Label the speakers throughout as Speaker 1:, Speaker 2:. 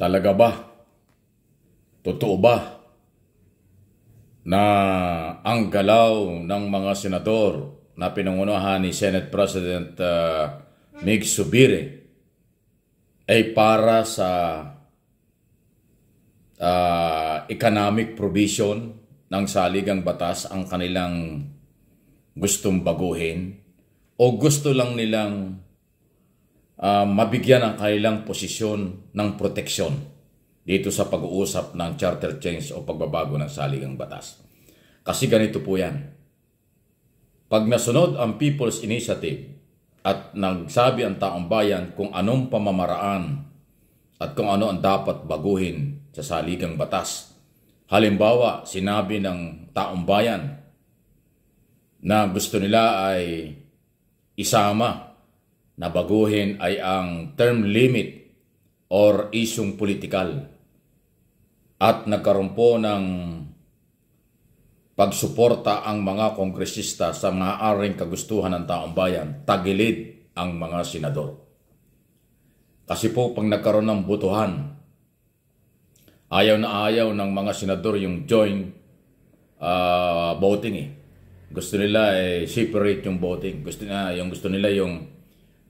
Speaker 1: Talaga ba? Totoo ba? Na ang galaw ng mga senador na pinangunahan ni Senate President uh, Mig Subire ay para sa uh, economic provision ng saligang batas ang kanilang gustong baguhin o gusto lang nilang uh, mabigyan ang kanilang posisyon ng proteksyon dito sa pag-uusap ng charter change o pagbabago ng saligang batas. Kasi ganito po yan. Pag nasunod ang People's Initiative at nagsabi ang taong bayan kung anong pamamaraan at kung ano ang dapat baguhin sa saligang batas. Halimbawa, sinabi ng taong bayan na gusto nila ay isama na baguhin ay ang term limit or isyong politikal at nagkaroon po ng pagsuporta ang mga kongresista sa maaaring kagustuhan ng taong bayan, tagilid ang mga senador. Kasi po pag nagkaroon ng butuhan, ayaw na ayaw ng mga senador yung join uh, voting eh. Gusto nila eh, separate yung voting. Gusto na yung gusto nila yung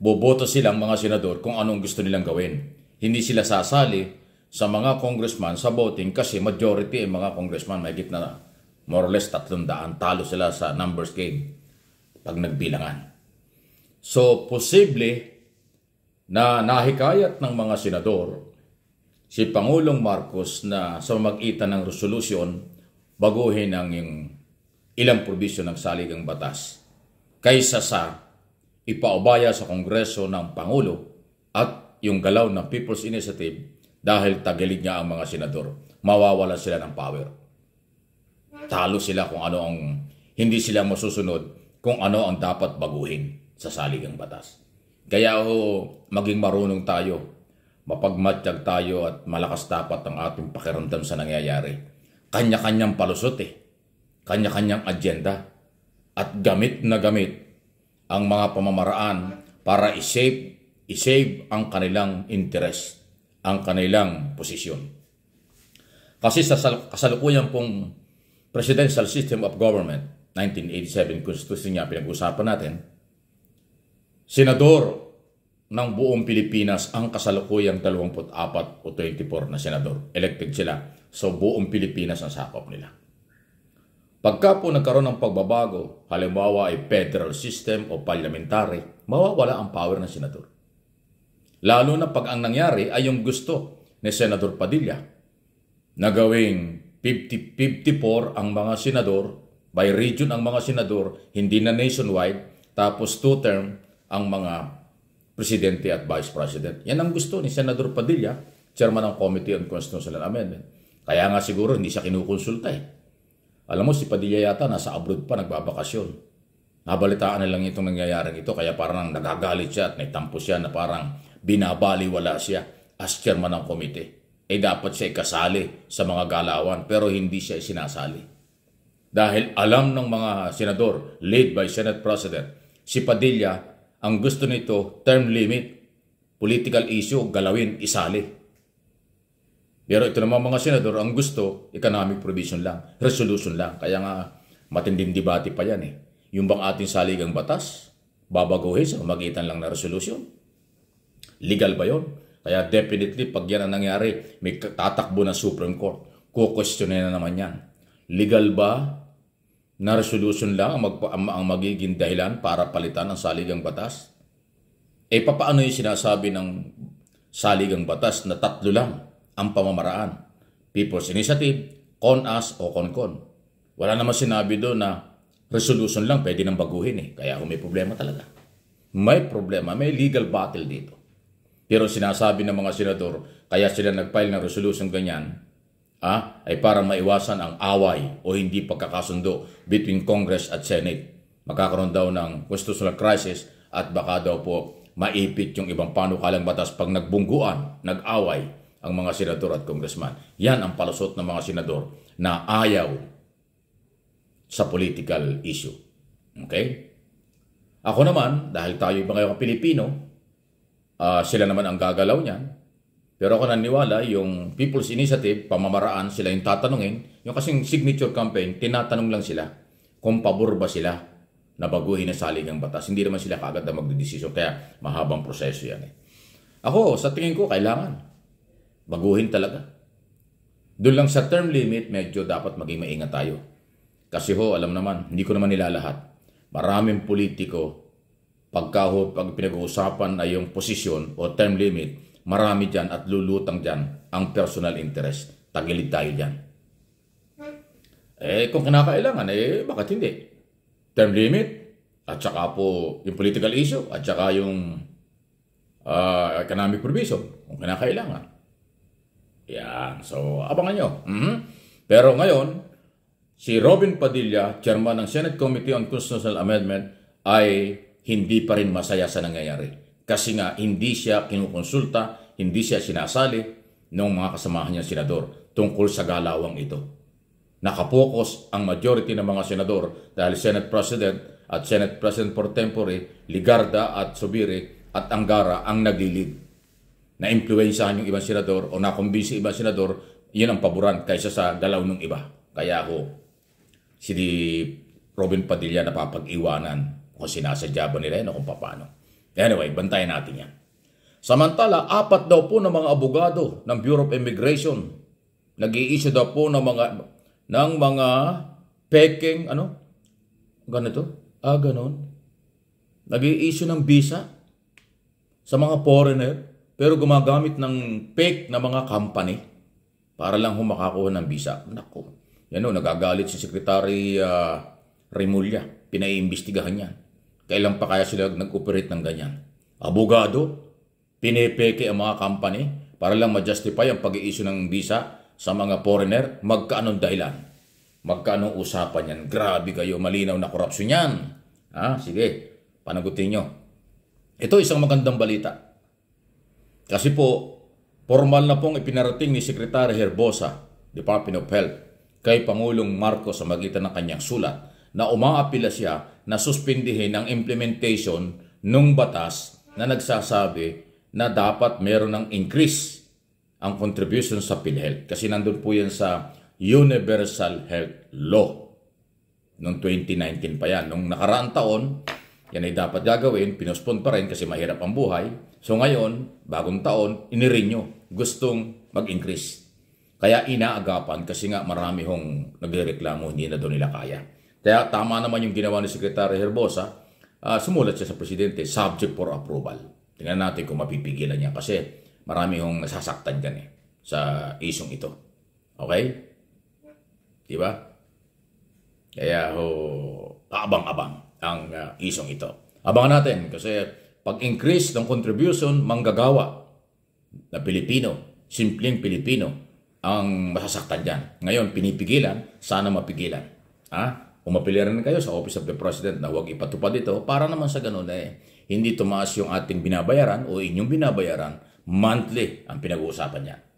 Speaker 1: boboto silang mga senador kung anong gusto nilang gawin. Hindi sila sasali sa mga congressman sa voting kasi majority ay mga congressman may gitna more or less 300 talo sila sa numbers game pag nagbilangan. So, posible na nahikayat ng mga senador si Pangulong Marcos na sa magitan ng resolusyon baguhin ang yung ilang provision ng saligang batas kaysa sa ipaubaya sa Kongreso ng Pangulo at yung galaw ng People's Initiative dahil tagilig niya ang mga senador. Mawawala sila ng power. Talo sila kung ano ang hindi sila masusunod kung ano ang dapat baguhin sa saligang batas. Kaya ho, maging marunong tayo, mapagmatyag tayo at malakas dapat ang ating pakiramdam sa nangyayari. Kanya-kanyang palusot eh. Kanya-kanyang agenda. At gamit na gamit ang mga pamamaraan para isave, isave ang kanilang interest, ang kanilang posisyon. Kasi sa kasalukuyang pong presidential system of government, 1987 Constitution niya pinag-usapan natin, senador ng buong Pilipinas ang kasalukuyang 24 o 24 na senador. Elected sila. So buong Pilipinas ang sakop nila. Pagka po nagkaroon ng pagbabago, halimbawa ay federal system o parliamentary, mawawala ang power ng senador. Lalo na pag ang nangyari ay yung gusto ni Senador Padilla na gawing 50-54 ang mga senador, by region ang mga senador, hindi na nationwide, tapos two-term ang mga presidente at vice president. Yan ang gusto ni Senador Padilla, chairman ng Committee on Constitutional Amendment. Kaya nga siguro hindi siya kinukonsulta eh. Alam mo, si Padilla yata nasa abroad pa nagbabakasyon. Nabalitaan na lang itong nangyayaring ito kaya parang nagagalit siya at nagtampo siya na parang binabaliwala siya as chairman ng komite. Eh dapat siya ikasali sa mga galawan pero hindi siya isinasali. Dahil alam ng mga senador, led by Senate President, si Padilla, ang gusto nito, term limit, political issue, galawin, isali. Pero ito naman mga senador, ang gusto, economic provision lang, resolution lang. Kaya nga, matinding debate pa yan eh. Yung bang ating saligang batas, babaguhin sa magitan lang na resolution? Legal ba yon? Kaya definitely, pag yan ang nangyari, may tatakbo ng Supreme Court. Kukwestiyonin na naman yan. Legal ba na resolution lang ang, magpa- ang, magiging dahilan para palitan ang saligang batas? Eh, paano yung sinasabi ng saligang batas na tatlo lang ang pamamaraan. People's Initiative, CONAS o CONCON. Wala naman sinabi doon na resolution lang pwede nang baguhin eh. Kaya kung may problema talaga. May problema, may legal battle dito. Pero sinasabi ng mga senador, kaya sila nagpile ng resolution ganyan, ah, ay para maiwasan ang away o hindi pagkakasundo between Congress at Senate. Magkakaroon daw ng constitutional crisis at baka daw po maipit yung ibang panukalang batas pag nagbungguan, nag-away ang mga senador at congressman. Yan ang palusot ng mga senador na ayaw sa political issue. Okay? Ako naman, dahil tayo ba ngayong Pilipino, uh, sila naman ang gagalaw niyan. Pero ako naniwala, yung People's Initiative, pamamaraan, sila yung tatanungin. Yung kasing signature campaign, tinatanong lang sila kung pabor ba sila na baguhin na salig ang batas. Hindi naman sila kagad na magdedesisyon, kaya mahabang proseso yan eh. Ako, sa tingin ko, kailangan. Baguhin talaga. Doon lang sa term limit, medyo dapat maging maingat tayo. Kasi ho, alam naman, hindi ko naman nila lahat. Maraming politiko, pagka ho, pag pinag-uusapan ay yung posisyon o term limit, marami dyan at lulutang dyan ang personal interest. Tagilid tayo dyan. Eh, kung kinakailangan, eh, bakit hindi? Term limit, at saka po yung political issue, at saka yung uh, economic provision, kung kinakailangan. Yan. So, abangan nyo. Mm-hmm. Pero ngayon, si Robin Padilla, chairman ng Senate Committee on Constitutional Amendment, ay hindi pa rin masaya sa nangyayari. Kasi nga, hindi siya kinukonsulta, hindi siya sinasali ng mga kasamahan niya senador tungkol sa galawang ito. Nakapokus ang majority ng mga senador dahil Senate President at Senate President pro Tempore, Ligarda at Subiri at Angara ang naglilid na-impluensyahan yung ibang senador o nakumbinsi ibang senador, yun ang paboran kaysa sa dalaw ng iba. Kaya ako, si Robin Padilla napapag-iwanan kung sinasadya ba nila yun o kung paano. Anyway, bantayan natin yan. Samantala, apat daw po ng mga abogado ng Bureau of Immigration nag issue daw po ng mga ng mga peking ano? Ganito? Ah, ganon. nag issue ng visa sa mga foreigner pero gumagamit ng fake na mga company para lang humakakuha ng visa. Nako, yan o, nagagalit si Secretary uh, Remulla. Pinaiimbestigahan niya. Kailan pa kaya sila nag-operate ng ganyan? Abogado, pinepeke ang mga company para lang ma-justify ang pag i ng visa sa mga foreigner, magkaanong dahilan? Magkaanong usapan yan? Grabe kayo, malinaw na korupsyon yan. Ha? Ah, sige, panagutin nyo. Ito isang magandang balita kasi po, formal na pong ipinarating ni Secretary Herbosa, Department of Health, kay Pangulong Marcos sa magitan ng kanyang sulat na umaapila siya na suspindihin ang implementation ng batas na nagsasabi na dapat meron ng increase ang contribution sa PhilHealth kasi nandun po yan sa Universal Health Law noong 2019 pa yan. Nung nakaraang taon, yan ay dapat gagawin, pinospon pa rin kasi mahirap ang buhay. So ngayon, bagong taon, inirenew. Gustong mag-increase. Kaya inaagapan kasi nga marami hong nagreklamo hindi na doon nila kaya. Kaya tama naman yung ginawa ni Secretary Herbosa. Uh, sumulat siya sa presidente, subject for approval. Tingnan natin kung mapipigilan niya kasi marami hong nasasaktan dyan eh sa isong ito. Okay? Diba? Kaya ho, abang abang ang uh, isong ito. Abangan natin kasi pag-increase ng contribution manggagawa na Pilipino, simpleng Pilipino, ang masasaktan dyan. Ngayon, pinipigilan, sana mapigilan. Ha? Umapiliran na kayo sa Office of the President na huwag ipatupad ito para naman sa ganun eh, hindi tumaas yung ating binabayaran o inyong binabayaran monthly ang pinag-uusapan niya.